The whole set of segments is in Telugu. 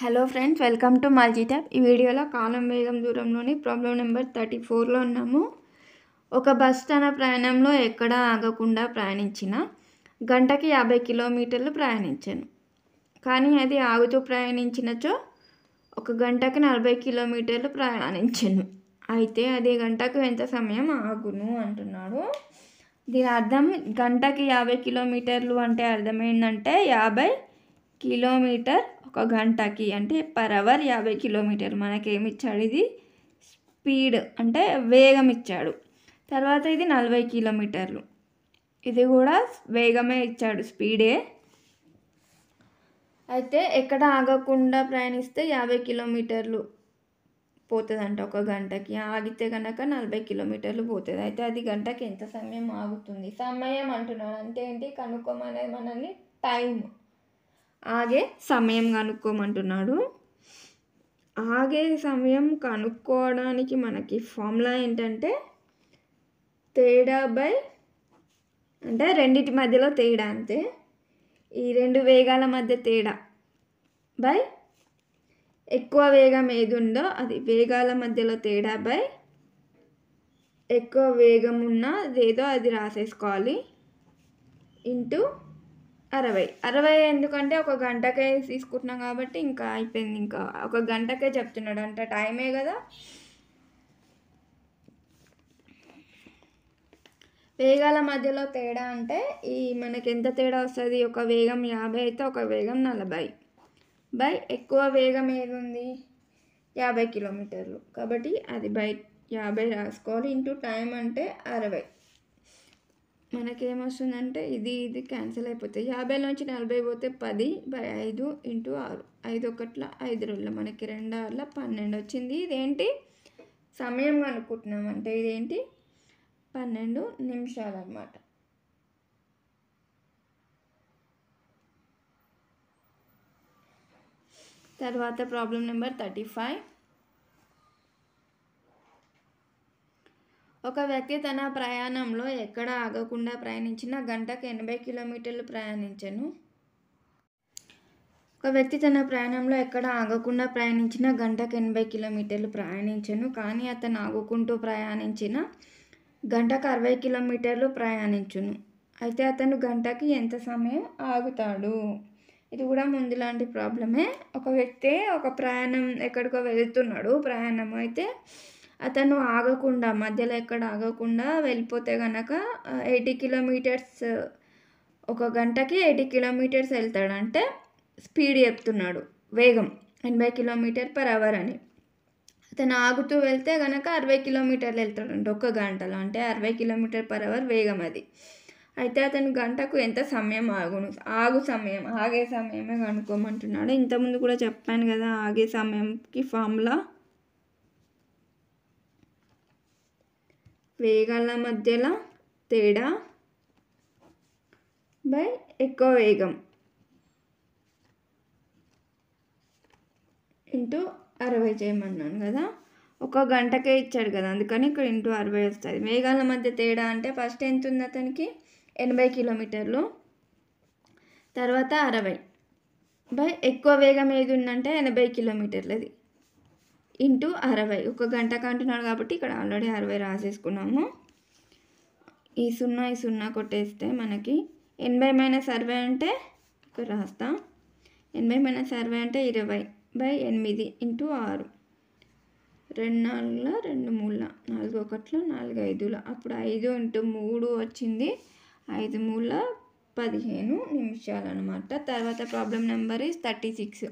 హలో ఫ్రెండ్స్ వెల్కమ్ టు మల్జీ ట్యాప్ ఈ వీడియోలో కాలం వేగం దూరంలోని ప్రాబ్లం నెంబర్ థర్టీ ఫోర్లో ఉన్నాము ఒక బస్ తన ప్రయాణంలో ఎక్కడా ఆగకుండా ప్రయాణించిన గంటకి యాభై కిలోమీటర్లు ప్రయాణించాను కానీ అది ఆగుతూ ప్రయాణించినచో ఒక గంటకి నలభై కిలోమీటర్లు ప్రయాణించాను అయితే అది గంటకు ఎంత సమయం ఆగును అంటున్నాడు దీని అర్థం గంటకి యాభై కిలోమీటర్లు అంటే అర్థమైందంటే యాభై కిలోమీటర్ ఒక గంటకి అంటే పర్ అవర్ యాభై కిలోమీటర్లు మనకేమిచ్చాడు ఇది స్పీడ్ అంటే వేగం ఇచ్చాడు తర్వాత ఇది నలభై కిలోమీటర్లు ఇది కూడా వేగమే ఇచ్చాడు స్పీడే అయితే ఎక్కడ ఆగకుండా ప్రయాణిస్తే యాభై కిలోమీటర్లు పోతుందంట ఒక గంటకి ఆగితే కనుక నలభై కిలోమీటర్లు పోతుంది అయితే అది గంటకి ఎంత సమయం ఆగుతుంది సమయం అంటున్నాను అంటే ఏంటి కనుక్కోమనేది మనల్ని టైం ఆగే సమయం కనుక్కోమంటున్నాడు ఆగే సమయం కనుక్కోవడానికి మనకి ఫార్ములా ఏంటంటే తేడా బై అంటే రెండింటి మధ్యలో తేడా అంతే ఈ రెండు వేగాల మధ్య తేడా బై ఎక్కువ వేగం ఏది ఉందో అది వేగాల మధ్యలో తేడా బై ఎక్కువ వేగం ఉన్నా ఏదో అది రాసేసుకోవాలి ఇంటూ అరవై అరవై ఎందుకంటే ఒక గంటకే తీసుకుంటున్నాం కాబట్టి ఇంకా అయిపోయింది ఇంకా ఒక గంటకే చెప్తున్నాడు అంటే టైమే కదా వేగాల మధ్యలో తేడా అంటే ఈ మనకి ఎంత తేడా వస్తుంది ఒక వేగం యాభై అయితే ఒక వేగం నలభై బై ఎక్కువ వేగం ఏది ఉంది యాభై కిలోమీటర్లు కాబట్టి అది బై యాభై రాసుకోవాలి ఇంటూ టైం అంటే అరవై మనకేమొస్తుందంటే ఇది ఇది క్యాన్సిల్ యాభై నుంచి నలభై పోతే పది బై ఐదు ఇంటూ ఆరు ఐదు ఒకట్ల ఐదు రోజుల మనకి రెండు ఆరుల పన్నెండు వచ్చింది ఇదేంటి సమయం అనుకుంటున్నాం అంటే ఇదేంటి పన్నెండు నిమిషాలు అనమాట తర్వాత ప్రాబ్లం నెంబర్ థర్టీ ఫైవ్ ఒక వ్యక్తి తన ప్రయాణంలో ఎక్కడ ఆగకుండా ప్రయాణించిన గంటకు ఎనభై కిలోమీటర్లు ప్రయాణించను ఒక వ్యక్తి తన ప్రయాణంలో ఎక్కడ ఆగకుండా ప్రయాణించిన గంటకు ఎనభై కిలోమీటర్లు ప్రయాణించను కానీ అతను ఆగుకుంటూ ప్రయాణించిన గంటకు అరవై కిలోమీటర్లు ప్రయాణించును అయితే అతను గంటకి ఎంత సమయం ఆగుతాడు ఇది కూడా ముందులాంటి ప్రాబ్లమే ఒక వ్యక్తి ఒక ప్రయాణం ఎక్కడికో వెళుతున్నాడు ప్రయాణం అయితే అతను ఆగకుండా మధ్యలో ఎక్కడ ఆగకుండా వెళ్ళిపోతే కనుక ఎయిటీ కిలోమీటర్స్ ఒక గంటకి ఎయిటీ కిలోమీటర్స్ వెళ్తాడంటే స్పీడ్ చెప్తున్నాడు వేగం ఎనభై కిలోమీటర్ పర్ అవర్ అని అతను ఆగుతూ వెళ్తే కనుక అరవై కిలోమీటర్లు వెళ్తాడంట ఒక గంటలో అంటే అరవై కిలోమీటర్ పర్ అవర్ వేగం అది అయితే అతను గంటకు ఎంత సమయం ఆగును ఆగు సమయం ఆగే సమయమే కనుక్కోమంటున్నాడు ఇంతకుముందు కూడా చెప్పాను కదా ఆగే సమయంకి ఫార్ములా వేగాల మధ్యలో తేడా బై ఎక్కువ వేగం ఇంటూ అరవై చేయమన్నాను కదా ఒక గంటకే ఇచ్చాడు కదా అందుకని ఇక్కడ ఇంటూ అరవై వస్తుంది వేగాల మధ్య తేడా అంటే ఫస్ట్ ఎంత ఉంది అతనికి ఎనభై కిలోమీటర్లు తర్వాత అరవై బై ఎక్కువ వేగం ఏది ఉందంటే ఎనభై కిలోమీటర్లది ఇంటూ అరవై ఒక గంటకు అంటున్నాడు కాబట్టి ఇక్కడ ఆల్రెడీ అరవై రాసేసుకున్నాము ఈ సున్నా ఈ సున్నా కొట్టేస్తే మనకి ఎనభై మైనస్ అరవై అంటే ఇక్కడ రాస్తా ఎనభై మైనస్ అరవై అంటే ఇరవై బై ఎనిమిది ఇంటూ ఆరు రెండు నాలుగుల రెండు మూడుల నాలుగు ఒకట్లో నాలుగు ఐదుల అప్పుడు ఐదు ఇంటూ మూడు వచ్చింది ఐదు మూల పదిహేను నిమిషాలు అనమాట తర్వాత problem number is thirty six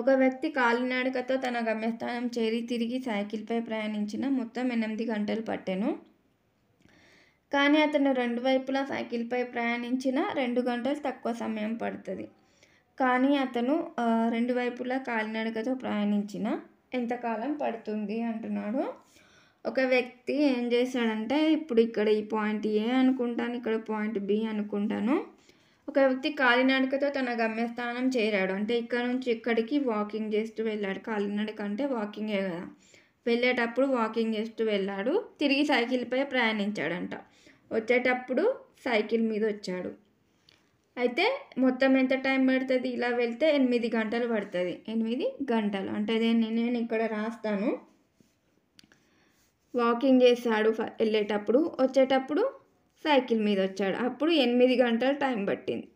ఒక వ్యక్తి కాలినడకతో తన గమ్యస్థానం చేరి తిరిగి సైకిల్పై ప్రయాణించిన మొత్తం ఎనిమిది గంటలు పట్టెను కానీ అతను రెండు వైపులా సైకిల్పై ప్రయాణించిన రెండు గంటలు తక్కువ సమయం పడుతుంది కానీ అతను రెండు వైపులా కాలినడకతో ప్రయాణించిన ఎంతకాలం పడుతుంది అంటున్నాడు ఒక వ్యక్తి ఏం చేశాడంటే ఇప్పుడు ఇక్కడ ఈ పాయింట్ ఏ అనుకుంటాను ఇక్కడ పాయింట్ బి అనుకుంటాను ఒక వ్యక్తి కాలినడకతో తన గమ్యస్థానం చేరాడు అంటే ఇక్కడ నుంచి ఇక్కడికి వాకింగ్ చేస్తూ వెళ్ళాడు కాలినడక అంటే వాకింగే కదా వెళ్ళేటప్పుడు వాకింగ్ చేస్తూ వెళ్ళాడు తిరిగి సైకిల్పై ప్రయాణించాడంట వచ్చేటప్పుడు సైకిల్ మీద వచ్చాడు అయితే మొత్తం ఎంత టైం పడుతుంది ఇలా వెళ్తే ఎనిమిది గంటలు పడుతుంది ఎనిమిది గంటలు అంటే నేను నేను ఇక్కడ రాస్తాను వాకింగ్ చేశాడు వెళ్ళేటప్పుడు వచ్చేటప్పుడు సైకిల్ మీద వచ్చాడు అప్పుడు ఎనిమిది గంటల టైం పట్టింది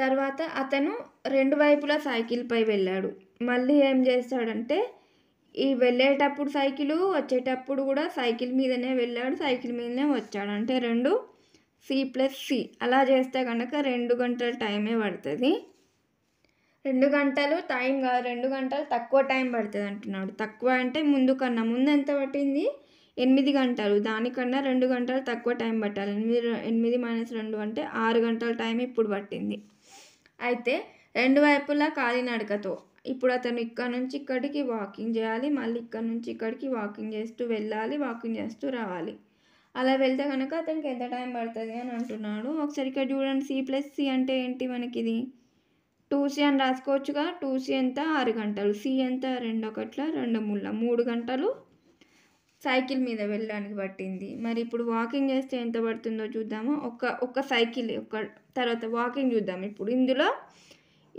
తర్వాత అతను రెండు వైపులా సైకిల్పై వెళ్ళాడు మళ్ళీ ఏం చేస్తాడంటే ఈ వెళ్ళేటప్పుడు సైకిలు వచ్చేటప్పుడు కూడా సైకిల్ మీదనే వెళ్ళాడు సైకిల్ మీదనే వచ్చాడు అంటే రెండు సి ప్లస్ సి అలా చేస్తే కనుక రెండు గంటల టైమే పడుతుంది రెండు గంటలు టైం కాదు రెండు గంటలు తక్కువ టైం పడుతుంది అంటున్నాడు తక్కువ అంటే ముందు కన్నా ముందు ఎంత పట్టింది ఎనిమిది గంటలు దానికన్నా రెండు గంటలు తక్కువ టైం పట్టాలి ఎనిమిది ఎనిమిది మైనస్ రెండు అంటే ఆరు గంటల టైం ఇప్పుడు పట్టింది అయితే రెండు వైపులా కాలినడకతో ఇప్పుడు అతను ఇక్కడ నుంచి ఇక్కడికి వాకింగ్ చేయాలి మళ్ళీ ఇక్కడ నుంచి ఇక్కడికి వాకింగ్ చేస్తూ వెళ్ళాలి వాకింగ్ చేస్తూ రావాలి అలా వెళ్తే కనుక అతనికి ఎంత టైం పడుతుంది అని అంటున్నాడు ఒకసారి ఇక్కడ చూడండి సి ప్లస్ సి అంటే ఏంటి మనకి ఇది టూ సి అని రాసుకోవచ్చుగా టూ సి ఎంత ఆరు గంటలు సి ఎంత రెండు ఒకట్ల రెండు ముళ్ళ మూడు గంటలు సైకిల్ మీద వెళ్ళడానికి పట్టింది మరి ఇప్పుడు వాకింగ్ చేస్తే ఎంత పడుతుందో చూద్దాము ఒక ఒక సైకిల్ ఒక తర్వాత వాకింగ్ చూద్దాం ఇప్పుడు ఇందులో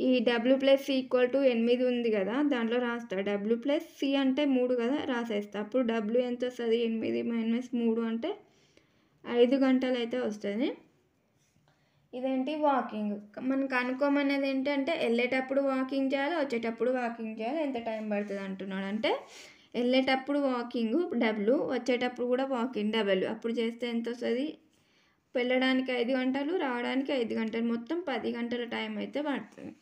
ఈ డబ్ల్యూ ప్లస్ ఈక్వల్ టు ఎనిమిది ఉంది కదా దాంట్లో రాస్తా డబ్ల్యూ ప్లస్ సి అంటే మూడు కదా రాసేస్తా అప్పుడు డబ్ల్యూ ఎంత వస్తుంది ఎనిమిది మైనస్ మూడు అంటే ఐదు గంటలు అయితే వస్తుంది ఇదేంటి వాకింగ్ మనకు అనుకోమనేది ఏంటంటే వెళ్ళేటప్పుడు వాకింగ్ చేయాలి వచ్చేటప్పుడు వాకింగ్ చేయాలి ఎంత టైం పడుతుంది అంటున్నాడు అంటే వెళ్ళేటప్పుడు వాకింగ్ డబ్ల్యూ వచ్చేటప్పుడు కూడా వాకింగ్ డబల్ అప్పుడు చేస్తే ఎంత వస్తుంది వెళ్ళడానికి ఐదు గంటలు రావడానికి ఐదు గంటలు మొత్తం పది గంటల టైం అయితే పడుతుంది